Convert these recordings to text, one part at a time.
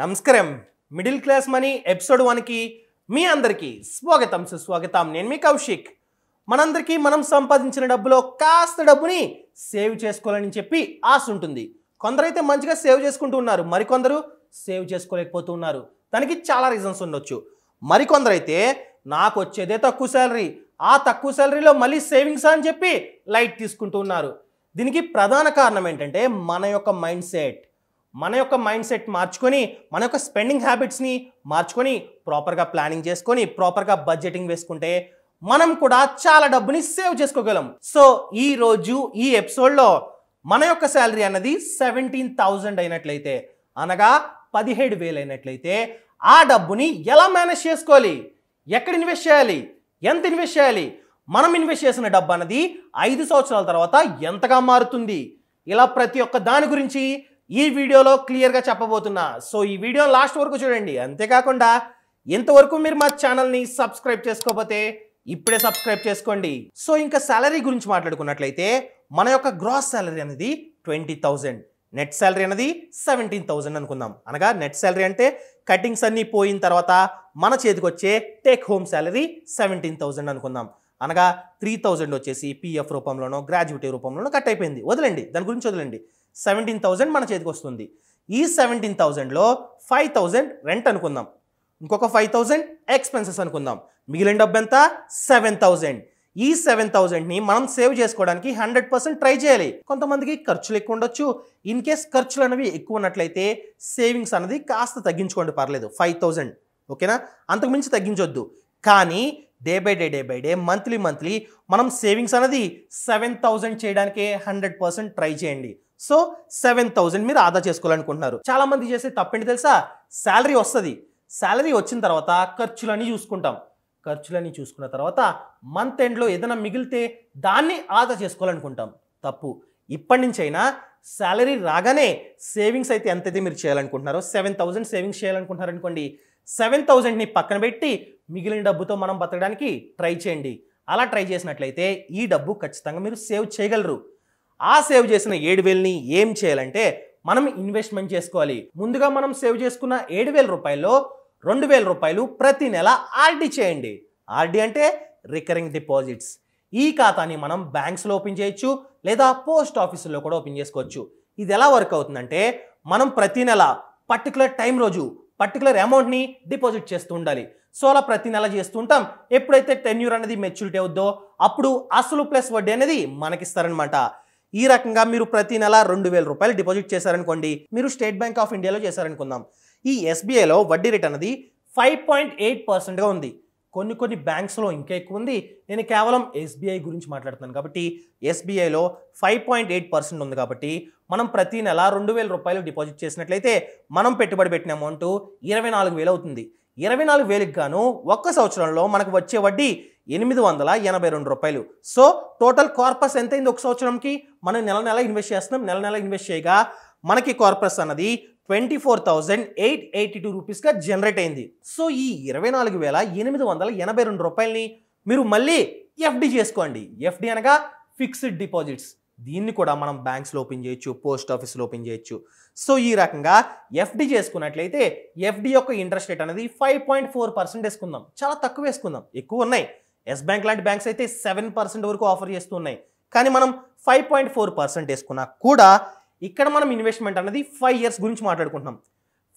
నమస్కారం middle class money episode వన్కి మీ అందరికీ స్వాగతం సుస్వాగతం నేను మీ కౌశిక్ మనందరికీ మనం సంపాదించిన డబ్బులో కాస్త డబ్బుని సేవ్ చేసుకోవాలని చెప్పి ఆశ ఉంటుంది కొందరైతే మంచిగా సేవ్ చేసుకుంటూ ఉన్నారు మరికొందరు సేవ్ చేసుకోలేకపోతూ ఉన్నారు దానికి చాలా రీజన్స్ ఉండొచ్చు మరికొందరైతే నాకు వచ్చేదే తక్కువ శాలరీ ఆ తక్కువ శాలరీలో మళ్ళీ సేవింగ్స్ అని చెప్పి లైట్ తీసుకుంటూ ఉన్నారు దీనికి ప్రధాన కారణం ఏంటంటే మన యొక్క మైండ్ సెట్ మన యొక్క మైండ్ సెట్ మార్చుకొని మన యొక్క స్పెండింగ్ హ్యాబిట్స్ని మార్చుకొని ప్రాపర్గా ప్లానింగ్ చేసుకొని ప్రాపర్గా బడ్జెటింగ్ వేసుకుంటే మనం కూడా చాలా డబ్బుని సేవ్ చేసుకోగలం సో ఈ రోజు ఈ ఎపిసోడ్లో మన యొక్క శాలరీ అన్నది సెవెంటీన్ థౌజండ్ అయినట్లయితే అనగా పదిహేడు వేలు అయినట్లయితే ఆ డబ్బుని ఎలా మేనేజ్ చేసుకోవాలి ఎక్కడ ఇన్వెస్ట్ చేయాలి ఎంత ఇన్వెస్ట్ చేయాలి మనం ఇన్వెస్ట్ చేసిన డబ్బు అన్నది ఐదు సంవత్సరాల తర్వాత ఎంతగా మారుతుంది ఇలా ప్రతి ఒక్క దాని గురించి ఈ వీడియోలో క్లియర్గా చెప్పబోతున్నా సో ఈ వీడియో లాస్ట్ వరకు చూడండి అంతేకాకుండా ఇంతవరకు మీరు మా ఛానల్ని సబ్స్క్రైబ్ చేసుకోకపోతే ఇప్పుడే సబ్స్క్రైబ్ చేసుకోండి సో ఇంకా సాలరీ గురించి మాట్లాడుకున్నట్లయితే మన యొక్క గ్రాస్ సాలరీ అనేది ట్వంటీ థౌజండ్ నెట్ సాలరీ అనేది సెవెంటీన్ థౌజండ్ అనుకుందాం అనగా నెట్ సాలరీ అంటే కటింగ్స్ అన్నీ పోయిన తర్వాత మన చేతికి వచ్చే take home salary seventeen thousand అనుకుందాం అనగా త్రీ థౌజండ్ వచ్చేసి పీఎఫ్ రూపంలోనో గ్రాడ్యుయేటీ రూపంలోనో కట్ అయిపోయింది వదలండి దాని గురించి వదలండి సెవెంటీన్ థౌజండ్ మన చేతికి వస్తుంది ఈ సెవెంటీన్ థౌజండ్లో ఫైవ్ థౌజండ్ రెంట్ అనుకుందాం ఇంకొక ఫైవ్ థౌజండ్ ఎక్స్పెన్సెస్ అనుకుందాం మిగిలిన డబ్బు ఎంత సెవెన్ థౌజండ్ ఈ సెవెన్ థౌజండ్ని మనం సేవ్ చేసుకోవడానికి హండ్రెడ్ పర్సెంట్ ట్రై చేయాలి కొంతమందికి ఖర్చులు ఎక్కువ ఉండొచ్చు ఇన్ కేస్ ఖర్చులు అనేవి ఎక్కువ ఉన్నట్లయితే సేవింగ్స్ అనేది కాస్త తగ్గించుకోండి పర్లేదు ఫైవ్ థౌజండ్ ఓకేనా అంతకు మించి తగ్గించొద్దు కానీ day by day day by day monthly monthly మనం సేవింగ్స్ అనేది సెవెన్ థౌజండ్ చేయడానికే హండ్రెడ్ పర్సెంట్ ట్రై చేయండి సో సెవెన్ థౌజండ్ మీరు ఆదా చేసుకోవాలనుకుంటున్నారు చాలా మంది చేసే తప్పేంటి తెలుసా శాలరీ వస్తుంది శాలరీ వచ్చిన తర్వాత ఖర్చులని చూసుకుంటాం ఖర్చులని చూసుకున్న తర్వాత మంత్ ఎండ్లో ఏదైనా మిగిలితే దాన్ని ఆదా చేసుకోవాలనుకుంటాం తప్పు ఇప్పటి నుంచైనా శాలరీ రాగానే సేవింగ్స్ అయితే ఎంతైతే మీరు చేయాలనుకుంటున్నారో సెవెన్ థౌజండ్ సేవింగ్స్ చేయాలనుకుంటున్నారు అనుకోండి సెవెన్ థౌజండ్ని పక్కన పెట్టి మిగిలిన డబ్బుతో మనం బతకడానికి ట్రై చేయండి అలా ట్రై చేసినట్లయితే ఈ డబ్బు ఖచ్చితంగా మీరు సేవ్ చేయగలరు ఆ సేవ్ చేసిన ఏడు వేలని ఏం చేయాలంటే మనం ఇన్వెస్ట్మెంట్ చేసుకోవాలి ముందుగా మనం సేవ్ చేసుకున్న ఏడు వేల రూపాయల్లో రెండు వేల రూపాయలు ప్రతి నెల ఆర్డీ చేయండి ఆర్డీ అంటే రికరింగ్ డిపాజిట్స్ ఈ ఖాతాని మనం బ్యాంక్స్లో ఓపెన్ చేయొచ్చు లేదా పోస్ట్ ఆఫీసుల్లో కూడా ఓపెన్ చేసుకోవచ్చు ఇది ఎలా వర్క్ అవుతుందంటే మనం ప్రతి నెల పర్టికులర్ టైం రోజు పర్టికులర్ అమౌంట్ని డిపాజిట్ చేస్తూ ఉండాలి సో అలా ప్రతి నెల చేస్తుంటాం ఎప్పుడైతే టెన్యూర్ అనేది మెచ్యూరిటీ అవుద్దో అప్పుడు అసలు ప్లస్ వడ్డీ అనేది మనకిస్తారనమాట ఈ రకంగా మీరు ప్రతి నెల రెండు వేల రూపాయలు డిపాజిట్ చేశారనుకోండి మీరు స్టేట్ బ్యాంక్ ఆఫ్ ఇండియాలో చేశారనుకుందాం ఈ ఎస్బీఐలో వడ్డీ రేట్ అనేది ఫైవ్ పాయింట్ ఎయిట్ పర్సెంట్గా ఉంది కొన్ని కొన్ని బ్యాంక్స్లో ఇంకా ఎక్కువ ఉంది నేను కేవలం ఎస్బీఐ గురించి మాట్లాడుతున్నాను కాబట్టి ఎస్బీఐలో ఫైవ్ పాయింట్ ఎయిట్ పర్సెంట్ ఉంది కాబట్టి మనం ప్రతి నెల రెండు వేల రూపాయలు డిపాజిట్ చేసినట్లయితే మనం పెట్టుబడి పెట్టిన అమౌంట్ ఇరవై నాలుగు వేలు అవుతుంది ఇరవై నాలుగు వేలకు గాను ఒక్క సంవత్సరంలో మనకు వచ్చే వడ్డీ ఎనిమిది వందల ఎనభై రెండు రూపాయలు సో టోటల్ కార్పస్ ఎంత అయింది ఒక సంవత్సరంకి మనం నెల నెల ఇన్వెస్ట్ చేస్తున్నాం నెల నెల ఇన్వెస్ట్ చేయగా మనకి కార్పస్ అన్నది twenty four thousand eight eighty two రూపీస్గా జనరేట్ అయింది సో ఈ ఇరవై నాలుగు వేల ఎనిమిది వందల ఎనభై రెండు రూపాయలని మీరు మళ్ళీ ఎఫ్డి చేసుకోండి ఎఫ్డి అనగా ఫిక్స్డ్ డిపాజిట్స్ దీన్ని కూడా మనం బ్యాంక్స్లో ఓపెన్ చేయొచ్చు పోస్ట్ ఆఫీస్లో ఓపెన్ చేయొచ్చు సో ఈ రకంగా ఎఫ్డి చేసుకున్నట్లయితే ఎఫ్డి యొక్క ఇంట్రెస్ట్ రేట్ అనేది ఫైవ్ పాయింట్ ఫోర్ పర్సెంట్ వేసుకుందాం చాలా తక్కువ వేసుకుందాం ఎక్కువ ఉన్నాయి ఎస్ బ్యాంక్ లాంటి బ్యాంక్స్ అయితే సెవెన్ పర్సెంట్ వరకు ఆఫర్ చేస్తున్నాయి కానీ మనం ఫైవ్ పాయింట్ ఫోర్ పర్సెంట్ వేసుకున్నా కూడా ఇక్కడ మనం ఇన్వెస్ట్మెంట్ అనేది ఫైవ్ ఇయర్స్ గురించి మాట్లాడుకుంటున్నాం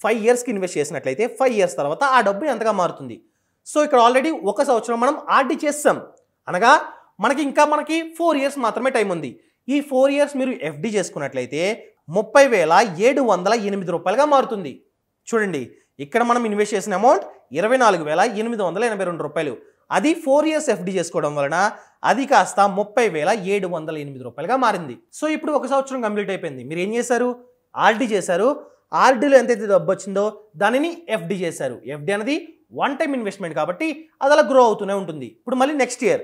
ఫైవ్ ఇయర్స్కి ఇన్వెస్ట్ చేసినట్లయితే ఫైవ్ ఇయర్స్ తర్వాత ఆ డబ్బు ఎంతగా మారుతుంది సో ఇక్కడ ఆల్రెడీ ఒక సంవత్సరం మనం ఆర్డీ చేస్తాం అనగా మనకి ఇంకా మనకి ఫోర్ ఇయర్స్ మాత్రమే టైం ఉంది ఈ ఫోర్ ఇయర్స్ మీరు ఎఫ్డి చేసుకున్నట్లయితే ముప్పై వేల ఏడు వందల ఎనిమిది రూపాయలుగా మారుతుంది చూడండి ఇక్కడ మనం ఇన్వెస్ట్ చేసిన అమౌంట్ ఇరవై నాలుగు వేల ఎనిమిది వందల ఎనభై రెండు రూపాయలు అది ఫోర్ ఇయర్స్ ఎఫ్డి చేసుకోవడం వలన అది కాస్త ముప్పై వేల ఏడు వందల ఎనిమిది రూపాయలుగా మారింది సో ఇప్పుడు ఒక సంవత్సరం కంప్లీట్ అయిపోయింది మీరు ఏం చేశారు ఆర్డీ చేశారు ఆర్డీలో ఎంతైతే డబ్బు వచ్చిందో దానిని ఎఫ్డి చేశారు ఎఫ్డి అనేది వన్ టైం ఇన్వెస్ట్మెంట్ కాబట్టి అది అలా గ్రో అవుతూనే ఉంటుంది ఇప్పుడు మళ్ళీ నెక్స్ట్ ఇయర్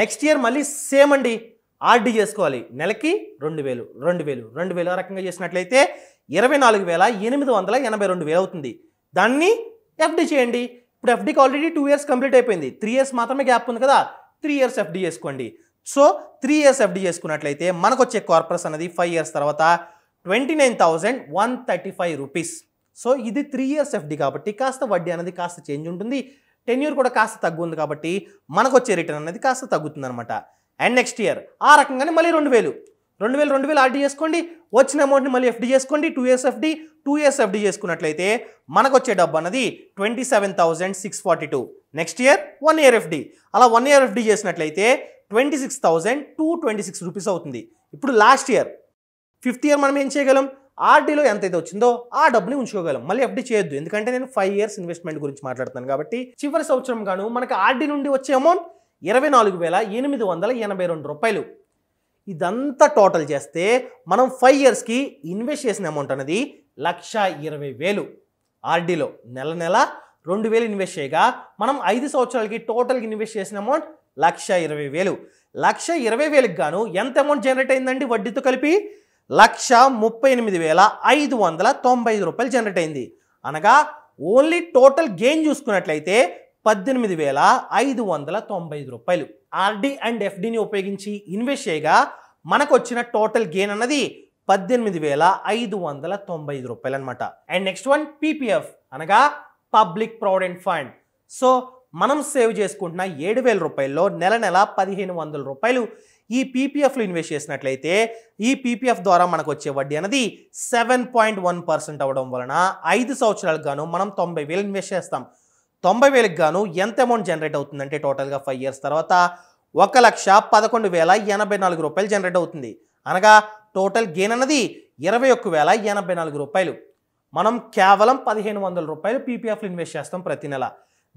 నెక్స్ట్ ఇయర్ మళ్ళీ సేమ్ అండి ఆర్డీ చేసుకోవాలి నెలకి రెండు వేలు రెండు వేలు రెండు వేలు రకంగా చేసినట్లయితే ఇరవై నాలుగు వేల ఎనిమిది వందల ఎనభై రెండు వేలు అవుతుంది దాన్ని ఎఫ్డి చేయండి ఇప్పుడు ఎఫ్డీకి ఆల్రెడీ టూ ఇయర్స్ కంప్లీట్ అయిపోయింది త్రీ ఇయర్స్ మాత్రమే గ్యాప్ ఉంది కదా త్రీ ఇయర్స్ ఎఫ్డి చేసుకోండి సో త్రీ ఇయర్స్ ఎఫ్డి చేసుకున్నట్లయితే మనకు వచ్చే కార్పరస్ అనేది ఫైవ్ ఇయర్స్ తర్వాత twenty nine thousand one thirty five rupees so ఇది త్రీ ఇయర్స్ ఎఫ్డి కాబట్టి కాస్త వడ్డీ అనేది కాస్త చేంజ్ ఉంటుంది టెన్యూర్ కూడా కాస్త తగ్గుంది కాబట్టి మనకు వచ్చే రిటర్న్ అనేది కాస్త తగ్గుతుంది అనమాట అండ్ నెక్స్ట్ ఇయర్ ఆ రకంగానే మళ్ళీ రెండు వేలు రెండు వేలు రెండు వేలు ఆర్డీ చేసుకోండి వచ్చిన అమౌంట్ని మళ్ళీ ఎఫ్డీ చేసుకోండి two years FD two years FD చేసుకున్నట్లయితే మనకు వచ్చే డబ్బు అన్నది twenty seven six forty two next year one year FD అలా వన్ ఇయర్ ఎఫ్డీ చేసినట్లయితే twenty six two twenty six rupees అవుతుంది ఇప్పుడు లాస్ట్ ఇయర్ ఫిఫ్త్ ఇయర్ మనం ఏం చేయగలం ఆర్డీలో ఎంతైతే వచ్చిందో ఆ డబ్బుని ఉంచుకోగలం మళ్ళీ ఎఫ్డీ చేయొద్దు ఎందుకంటే నేను ఫైవ్ ఇయర్స్ ఇన్వెస్ట్మెంట్ గురించి మాట్లాడతాను కాబట్టి చివరి సంవత్సరం గాను మనకు ఆర్డీ నుండి వచ్చే అమౌంట్ ఇరవై నాలుగు వేల ఎనిమిది వందల ఎనభై రెండు రూపాయలు ఇదంతా టోటల్ చేస్తే మనం ఫైవ్ ఇయర్స్కి ఇన్వెస్ట్ చేసిన అమౌంట్ అనేది లక్ష ఇరవై వేలు ఆర్డీలో నెల నెల రెండు వేలు ఇన్వెస్ట్ చేయగా మనం ఐదు సంవత్సరాలకి టోటల్కి ఇన్వెస్ట్ చేసిన అమౌంట్ లక్ష ఇరవై వేలు లక్ష ఇరవై వేలకు గాను ఎంత అమౌంట్ జనరేట్ అయిందండి వడ్డీతో కలిపి లక్ష ముప్పై ఎనిమిది వేల ఐదు వందల తొంభై ఐదు రూపాయలు జనరేట్ అయింది అనగా ఓన్లీ టోటల్ గెయిన్ చూసుకున్నట్లయితే పద్దెనిమిది వేల ఐదు వందల తొంభై ఐదు రూపాయలు ఆర్డీ అండ్ ఎఫ్డిని ఉపయోగించి ఇన్వెస్ట్ చేయగా మనకు వచ్చిన టోటల్ గెయిన్ అన్నది పద్దెనిమిది వేల ఐదు వందల తొంభై ఐదు రూపాయలు అనమాట అండ్ నెక్స్ట్ వన్ పీపీఎఫ్ అనగా పబ్లిక్ ప్రావిడెంట్ ఫండ్ సో మనం సేవ్ చేసుకుంటున్న ఏడు వేల రూపాయల్లో నెల నెల పదిహేను వందల రూపాయలు ఈ పీపీఎఫ్లో ఇన్వెస్ట్ చేసినట్లయితే ఈ పీపీఎఫ్ ద్వారా మనకు వచ్చే వడ్డీ అనేది సెవెన్ పాయింట్ వన్ పర్సెంట్ అవ్వడం వలన ఐదు సంవత్సరాలకు గాను మనం తొంభై వేలు ఇన్వెస్ట్ చేస్తాం తొంభై వేలకు గాను ఎంత అమౌంట్ జనరేట్ అవుతుందంటే టోటల్గా ఫైవ్ ఇయర్స్ తర్వాత ఒక లక్ష పదకొండు వేల ఎనభై నాలుగు రూపాయలు జనరేట్ అవుతుంది అనగా టోటల్ గెయిన్ అన్నది ఇరవై ఒక్క వేల ఎనభై నాలుగు రూపాయలు మనం కేవలం పదిహేను వందల రూపాయలు పీపీఎఫ్లు ఇన్వెస్ట్ చేస్తాం ప్రతి నెల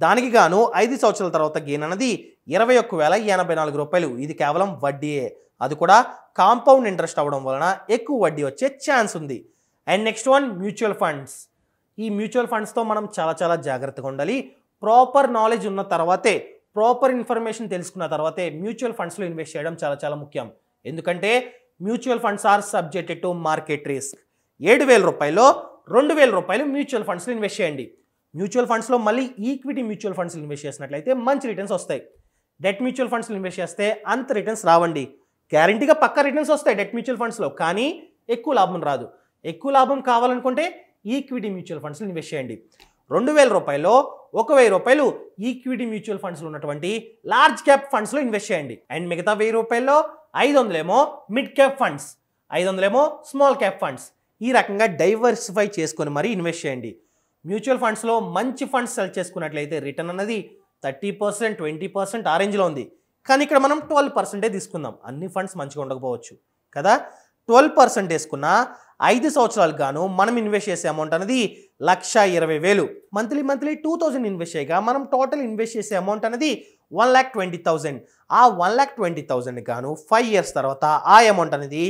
దానికి గాను ఐదు సంవత్సరాల తర్వాత గెయిన్ అన్నది ఇరవై ఒక్క వేల ఎనభై నాలుగు రూపాయలు ఇది కేవలం వడ్డీయే అది కూడా కాంపౌండ్ ఇంట్రెస్ట్ అవ్వడం వలన ఎక్కువ వడ్డీ వచ్చే ఛాన్స్ ఉంది and next one mutual funds ఈ మ్యూచువల్ ఫండ్స్తో మనం చాలా చాలా జాగ్రత్తగా ఉండాలి ప్రాపర్ నాలెడ్జ్ ఉన్న తర్వాతే ప్రాపర్ ఇన్ఫర్మేషన్ తెలుసుకున్న తర్వాతే మ్యూచువల్ ఫండ్స్లో ఇన్వెస్ట్ చేయడం చాలా చాలా ముఖ్యం ఎందుకంటే mutual funds are subjected to market risk ఏడు వేల రూపాయలు రెండు వేల రూపాయలు మ్యూచువల్ ఫండ్స్లో ఇన్వెస్ట్ చేయండి మ్యూచువల్ ఫండ్స్లో మళ్ళీ ఈక్విటీ మ్యూచువల్ ఫండ్స్ ఇన్వెస్ట్ చేసినట్లయితే మంచి రిటర్న్స్ వస్తాయి డెట్ మ్యూచువల్ ఫండ్స్లో ఇన్వెస్ట్ చేస్తే అంత రిటర్న్స్ రావండి గ్యారంటీగా పక్క రిటర్న్స్ వస్తాయి డెట్ మ్యూచువల్ ఫండ్స్లో కానీ ఎక్కువ లాభం రాదు ఎక్కువ లాభం కావాలనుకుంటే ఈక్విటీ మ్యూచువల్ ఫండ్స్లో ఇన్వెస్ట్ చేయండి రెండు వేల రూపాయల్లో ఒక వెయ్యి రూపాయలు ఈక్విటీ మ్యూచువల్ ఫండ్స్లో ఉన్నటువంటి లార్జ్ క్యాప్ ఫండ్స్లో ఇన్వెస్ట్ చేయండి అండ్ మిగతా వెయ్యి రూపాయల్లో ఐదు వందలేమో మిడ్ క్యాప్ ఫండ్స్ ఐదు వందలేమో స్మాల్ క్యాప్ ఫండ్స్ ఈ రకంగా డైవర్సిఫై చేసుకొని మరీ ఇన్వెస్ట్ చేయండి మ్యూచువల్ ఫండ్స్లో మంచి ఫండ్స్ సెలెక్ట్ చేసుకున్నట్లయితే రిటర్న్ అనేది థర్టీ పర్సెంట్ ట్వంటీ పర్సెంట్ ఆరేంజ్లో ఉంది కానీ ఇక్కడ మనం ట్వెల్వ్ పర్సెంటే తీసుకుందాం అన్ని ఫండ్స్ మంచిగా ఉండకపోవచ్చు కదా ట్వెల్వ్ పర్సెంట్ వేసుకున్నా ఐదు సంవత్సరాలకు గాను మనం ఇన్వెస్ట్ చేసే అమౌంట్ అనేది లక్ష ఇరవై వేలు monthly monthly two thousand invest చేయగా మనం టోటల్ ఇన్వెస్ట్ చేసే అమౌంట్ అనేది వన్ ల్యాక్ ట్వంటీ థౌజండ్ ఆ వన్ ల్యాక్ ట్వంటీ థౌజండ్ గాను ఫైవ్ ఇయర్స్ తర్వాత ఆ అమౌంట్ అనేది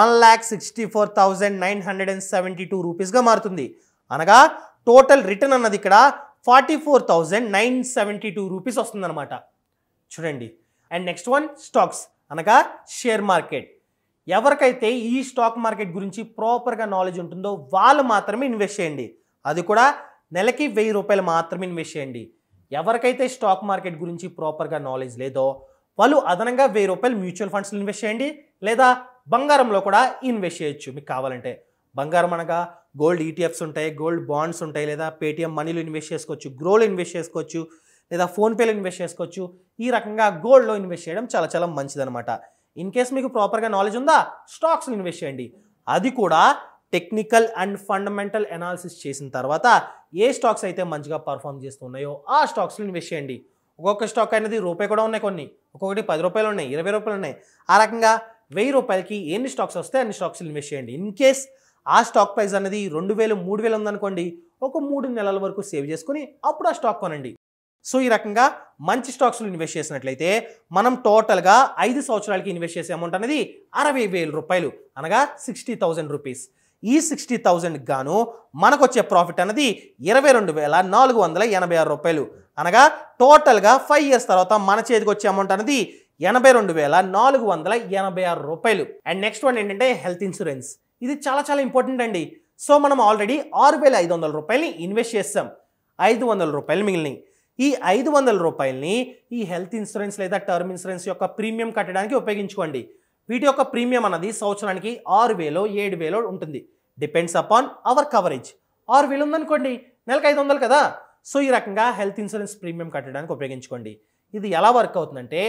one lakh sixty four thousand nine hundred and seventy two రూపీస్గా మారుతుంది అనగా టోటల్ రిటర్న్ అన్నది ఇక్కడ forty four thousand nine seventy two rupees వస్తుందన్నమాట చూడండి అండ్ నెక్స్ట్ వన్ స్టాక్స్ అనగా షేర్ మార్కెట్ ఎవరికైతే ఈ స్టాక్ మార్కెట్ గురించి ప్రాపర్గా నాలెడ్జ్ ఉంటుందో వాళ్ళు మాత్రమే ఇన్వెస్ట్ చేయండి అది కూడా నెలకి వెయ్యి రూపాయలు మాత్రమే ఇన్వెస్ట్ చేయండి ఎవరికైతే స్టాక్ మార్కెట్ గురించి ప్రాపర్గా నాలెడ్జ్ లేదో వాళ్ళు అదనంగా వెయ్యి రూపాయలు మ్యూచువల్ ఫండ్స్లో ఇన్వెస్ట్ చేయండి లేదా బంగారంలో కూడా ఇన్వెస్ట్ చేయొచ్చు మీకు కావాలంటే బంగారం అనగా గోల్డ్ ఈటీఎఫ్స్ e ఉంటాయి గోల్డ్ బాండ్స్ ఉంటాయి లేదా పేటిఎం మనీలో ఇన్వెస్ట్ చేసుకోవచ్చు గ్రోలో ఇన్వెస్ట్ చేసుకోవచ్చు లేదా ఫోన్పేలో ఇన్వెస్ట్ చేసుకోవచ్చు ఈ రకంగా గోల్డ్లో ఇన్వెస్ట్ చేయడం చాలా చాలా మంచిదనమాట ఇన్ కేస్ మీకు ప్రాపర్గా నాలెడ్జ్ ఉందా స్టాక్స్ ఇన్వెస్ట్ చేయండి అది కూడా టెక్నికల్ అండ్ ఫండమెంటల్ అనాలిసిస్ చేసిన తర్వాత ఏ స్టాక్స్ అయితే మంచిగా పర్ఫామ్ చేస్తున్నాయో ఆ స్టాక్స్ని ఇన్వెస్ట్ చేయండి ఒక్కొక్క స్టాక్ అనేది రూపాయి కూడా ఉన్నాయి కొన్ని ఒక్కొక్కటి పది రూపాయలు ఉన్నాయి ఇరవై రూపాయలు ఉన్నాయి ఆ రకంగా వెయ్యి రూపాయలకి ఎన్ని స్టాక్స్ వస్తే అన్ని స్టాక్స్ ఇన్వెస్ట్ చేయండి ఇన్ కేస్ ఆ స్టాక్ ప్రైస్ అనేది రెండు వేలు మూడు వేలు ఉందనుకోండి ఒక మూడు నెలల వరకు సేవ్ చేసుకుని అప్పుడు ఆ స్టాక్ కొనండి సో ఈ రకంగా మంచి స్టాక్స్లో ఇన్వెస్ట్ చేసినట్లయితే మనం టోటల్గా ఐదు సంవత్సరాలకి ఇన్వెస్ట్ చేసే అమౌంట్ అనేది అరవై వేల రూపాయలు అనగా సిక్స్టీ థౌజండ్ రూపీస్ ఈ సిక్స్టీ థౌజండ్ గాను మనకు వచ్చే ప్రాఫిట్ అనేది ఇరవై రెండు వేల నాలుగు వందల ఎనభై ఆరు రూపాయలు అనగా టోటల్గా ఫైవ్ ఇయర్స్ తర్వాత మన చేతికి వచ్చే అమౌంట్ అనేది ఎనభై రెండు వేల నాలుగు వందల ఎనభై ఆరు రూపాయలు అండ్ నెక్స్ట్ వన్ ఏంటంటే హెల్త్ ఇన్సూరెన్స్ ఇది చాలా చాలా ఇంపార్టెంట్ అండి సో మనం ఆల్రెడీ ఆరు వేల ఐదు వందల రూపాయలని ఇన్వెస్ట్ చేస్తాం ఐదు వందల రూపాయలు మిగిలినాయి ఈ ఐదు వందల రూపాయలని ఈ హెల్త్ ఇన్సూరెన్స్ లేదా టర్మ్ ఇన్సూరెన్స్ యొక్క ప్రీమియం కట్టడానికి ఉపయోగించుకోండి వీటి యొక్క ప్రీమియం అన్నది సంవత్సరానికి ఆరు వేలో ఏడు వేలో ఉంటుంది డిపెండ్స్ అపాన్ అవర్ కవరేజ్ ఆరు వేలు ఉందనుకోండి నెలకు ఐదు వందలు కదా సో ఈ రకంగా హెల్త్ ఇన్సూరెన్స్ ప్రీమియం కట్టడానికి ఉపయోగించుకోండి ఇది ఎలా వర్క్ అవుతుందంటే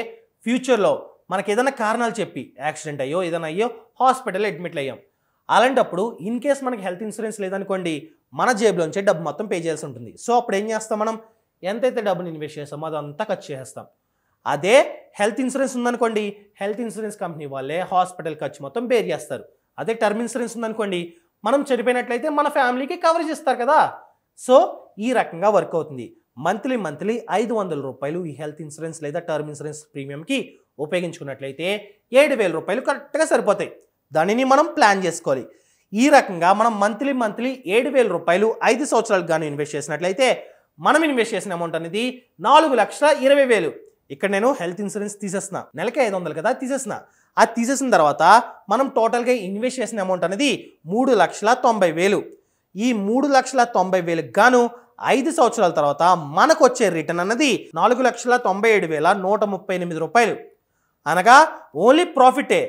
ఫ్యూచర్లో మనకి ఏదైనా కారణాలు చెప్పి యాక్సిడెంట్ అయ్యో ఏదైనా అయ్యో హాస్పిటల్లో అడ్మిట్ అయ్యాం అలాంటప్పుడు ఇన్ కేస్ మనకి హెల్త్ ఇన్సూరెన్స్ లేదనుకోండి మన జేబులోంచి డబ్బు మొత్తం పే చేయాల్సి ఉంటుంది సో అప్పుడు ఏం చేస్తాం మనం ఎంతైతే డబ్బుని ఇన్వెస్ట్ చేస్తామో అది అంతా ఖర్చు చేస్తాం అదే హెల్త్ ఇన్సూరెన్స్ ఉందనుకోండి హెల్త్ ఇన్సూరెన్స్ కంపెనీ వాళ్ళే హాస్పిటల్ ఖర్చు మొత్తం బేర్ చేస్తారు అదే టర్మ్ ఇన్సూరెన్స్ ఉందనుకోండి మనం చనిపోయినట్లయితే మన ఫ్యామిలీకి కవరేజ్ ఇస్తారు కదా సో ఈ రకంగా వర్క్ అవుతుంది మంత్లీ మంత్లీ ఐదు వందల రూపాయలు ఈ హెల్త్ ఇన్సూరెన్స్ లేదా టర్మ్ ఇన్సూరెన్స్ ప్రీమియంకి ఉపయోగించుకున్నట్లయితే ఏడు వేల రూపాయలు కరెక్ట్గా సరిపోతాయి దానిని మనం ప్లాన్ చేసుకోవాలి ఈ రకంగా మనం మంత్లీ మంత్లీ ఏడు వేల రూపాయలు ఐదు సంవత్సరాలకు గాను ఇన్వెస్ట్ చేసినట్లయితే మనం ఇన్వెస్ట్ చేసిన అమౌంట్ అనేది నాలుగు లక్షల ఇరవై వేలు ఇక్కడ నేను హెల్త్ ఇన్సూరెన్స్ తీసేసిన నెలకి ఐదు వందలు కదా తీసేసిన అది తీసేసిన తర్వాత మనం టోటల్గా ఇన్వెస్ట్ చేసిన అమౌంట్ అనేది మూడు లక్షల తొంభై వేలు ఈ మూడు లక్షల తొంభై వేలకు గాను ఐదు సంవత్సరాల తర్వాత మనకు వచ్చే రిటర్న్ అన్నది నాలుగు లక్షల తొంభై ఏడు వేల నూట ముప్పై ఎనిమిది రూపాయలు అనగా ఓన్లీ ప్రాఫిటే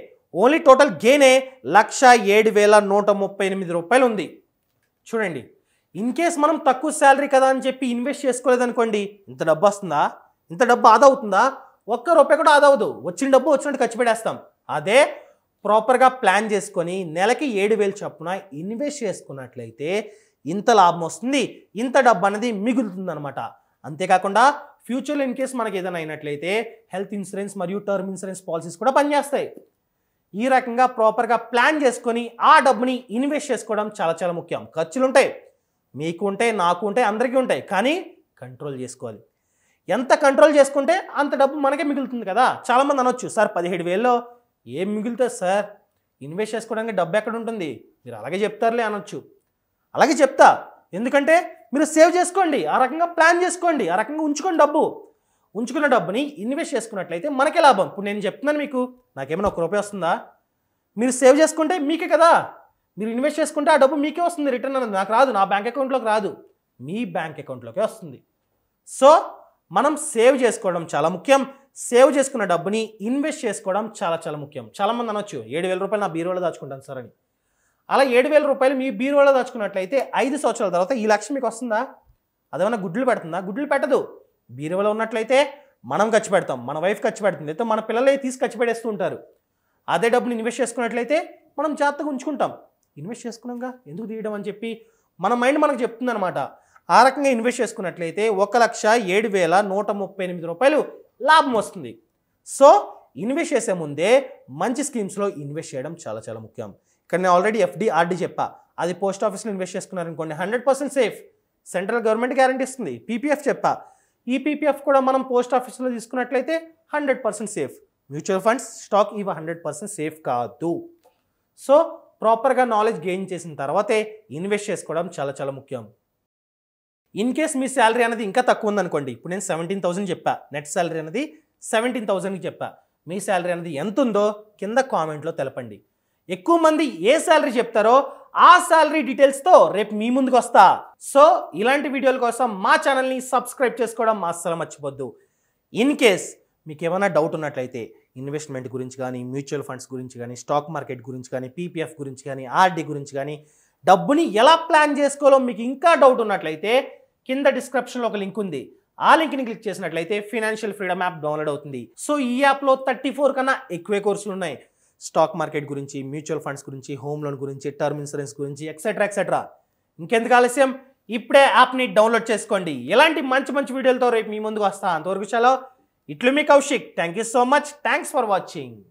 ఓన్లీ టోటల్ గెయినే లక్ష ఏడు వేల నూట ముప్పై ఎనిమిది రూపాయలు ఉంది చూడండి ఇన్ కేస్ మనం తక్కువ శాలరీ కదా అని చెప్పి ఇన్వెస్ట్ చేసుకోలేదనుకోండి ఇంత డబ్బు వస్తుందా ఇంత డబ్బు ఆదా అవుతుందా ఒక్క రూపాయి కూడా ఆదా అవదు వచ్చిన డబ్బు వచ్చినట్టు ఖర్చు పెట్టేస్తాం అదే ప్రాపర్గా ప్లాన్ చేసుకొని నెలకి ఏడు వేలు చొప్పున ఇన్వెస్ట్ చేసుకున్నట్లయితే ఇంత లాభం వస్తుంది ఇంత డబ్బు అనేది మిగులుతుందనమాట అంతేకాకుండా ఫ్యూచర్లో ఇన్ కేస్ మనకి ఏదైనా అయినట్లయితే హెల్త్ ఇన్సూరెన్స్ మరియు టర్మ్ ఇన్సూరెన్స్ పాలసీస్ కూడా పనిచేస్తాయి ఈ రకంగా ప్రాపర్గా ప్లాన్ చేసుకొని ఆ డబ్బుని ఇన్వెస్ట్ చేసుకోవడం చాలా చాలా ముఖ్యం ఖర్చులు ఉంటాయి మీకు ఉంటాయి నాకు ఉంటాయి అందరికీ ఉంటాయి కానీ కంట్రోల్ చేసుకోవాలి ఎంత కంట్రోల్ చేసుకుంటే అంత డబ్బు మనకే మిగులుతుంది కదా చాలామంది అనొచ్చు సార్ పదిహేడు వేల్లో ఏం మిగులుతుంది సార్ ఇన్వెస్ట్ చేసుకోవడానికి డబ్బు ఎక్కడ ఉంటుంది మీరు అలాగే చెప్తారులే అనొచ్చు అలాగే చెప్తా ఎందుకంటే మీరు సేవ్ చేసుకోండి ఆ రకంగా ప్లాన్ చేసుకోండి ఆ రకంగా ఉంచుకోండి డబ్బు ఉంచుకున్న డబ్బుని ఇన్వెస్ట్ చేసుకున్నట్లయితే మనకే లాభం ఇప్పుడు నేను చెప్తున్నాను మీకు నాకేమైనా ఒక రూపాయి వస్తుందా మీరు సేవ్ చేసుకుంటే మీకే కదా మీరు ఇన్వెస్ట్ చేసుకుంటే ఆ డబ్బు మీకే వస్తుంది రిటర్న్ అనేది నాకు రాదు నా బ్యాంక్ అకౌంట్లోకి రాదు మీ బ్యాంక్ అకౌంట్లోకి వస్తుంది సో మనం సేవ్ చేసుకోవడం చాలా ముఖ్యం సేవ్ చేసుకున్న డబ్బుని ఇన్వెస్ట్ చేసుకోవడం చాలా చాలా ముఖ్యం చాలామంది అనొచ్చు ఏడు వేల రూపాయలు నా బీరోలో దాచుకుంటాను సార్ అని అలా ఏడు వేల రూపాయలు మీ బీరువాలో దాచుకున్నట్లయితే ఐదు సంవత్సరాల తర్వాత ఈ లక్ష మీకు వస్తుందా అదేమన్నా గుడ్లు పెడుతుందా గుడ్లు పెట్టదు బీరువలో ఉన్నట్లయితే మనం ఖర్చు పెడతాం మన వైఫ్ ఖర్చు పెడుతుంది అయితే మన పిల్లలే తీసి ఖర్చు పెడేస్తూ ఉంటారు అదే డబ్బుని ఇన్వెస్ట్ చేసుకున్నట్లయితే మనం జాగ్రత్తగా ఉంచుకుంటాం ఇన్వెస్ట్ చేసుకున్నాక ఎందుకు తీయడం అని చెప్పి మన మైండ్ మనకు చెప్తుందనమాట ఆ రకంగా ఇన్వెస్ట్ చేసుకున్నట్లయితే ఒక లక్ష ఏడు వేల నూట ముప్పై ఎనిమిది రూపాయలు లాభం వస్తుంది సో ఇన్వెస్ట్ చేసే ముందే మంచి స్కీమ్స్లో ఇన్వెస్ట్ చేయడం చాలా చాలా ముఖ్యం ఇక్కడ నేను ఆల్రెడీ ఎఫ్డి ఆర్డీ చెప్పా అది పోస్ట్ ఆఫీస్లో ఇన్వెస్ట్ చేసుకున్నారనుకోండి hundred percent safe central government guarantee ఇస్తుంది పీపీఎఫ్ చెప్పా ఈ పీపీఎఫ్ కూడా మనం పోస్ట్ ఆఫీస్లో తీసుకున్నట్లయితే hundred percent safe mutual funds stock ఇవి హండ్రెడ్ పర్సెంట్ సేఫ్ కాదు సో ప్రాపర్గా నాలెడ్జ్ గెయిన్ చేసిన తర్వాతే ఇన్వెస్ట్ చేసుకోవడం చాలా చాలా ముఖ్యం ఇన్ కేస్ మీ శాలరీ అనేది ఇంకా తక్కువ ఉందనుకోండి ఇప్పుడు నేను సెవెంటీన్ థౌసండ్ చెప్పా నెట్ శాలరీ అనేది సెవెంటీన్ థౌసండ్కి చెప్పా మీ శాలరీ అనేది ఎంత ఉందో కింద కామెంట్లో తెలపండి ఎక్కువ మంది ఏ శాలరీ చెప్తారో ఆ శాలరీ డీటెయిల్స్తో రేపు మీ ముందుకు వస్తా సో ఇలాంటి వీడియోల కోసం మా ఛానల్ని సబ్స్క్రైబ్ చేసుకోవడం మా అస్సలు మర్చిపోద్దు ఇన్ కేస్ మీకు ఏమైనా డౌట్ ఉన్నట్లయితే ఇన్వెస్ట్మెంట్ గురించి కానీ మ్యూచువల్ ఫండ్స్ గురించి కానీ స్టాక్ మార్కెట్ గురించి కానీ పీపీఎఫ్ గురించి కానీ ఆర్డీ గురించి కానీ డబ్బుని ఎలా ప్లాన్ చేసుకోవాలో మీకు ఇంకా డౌట్ ఉన్నట్లయితే కింద డిస్క్రిప్షన్లో ఒక లింక్ ఉంది ఆ లింక్ని క్లిక్ చేసినట్లయితే ఫినాన్షియల్ ఫ్రీడమ్ యాప్ డౌన్లోడ్ అవుతుంది సో ఈ యాప్లో థర్టీ ఫోర్ కన్నా ఎక్కువే కోర్సులు ఉన్నాయి స్టాక్ మార్కెట్ గురించి మ్యూచువల్ ఫండ్స్ గురించి హోమ్ లోన్ గురించి టర్మ్ ఇన్సూరెన్స్ గురించి ఎక్సెట్రా ఎక్సెట్రా ఇంకెందుకు ఆలస్యం ఇప్పుడే యాప్ని డౌన్లోడ్ చేసుకోండి ఎలాంటి మంచి మంచి వీడియోలతో రేపు మీ ముందుకు వస్తా అంతవరకు చాలా Itlumi Kaushik. Thank you so much. Thanks for watching.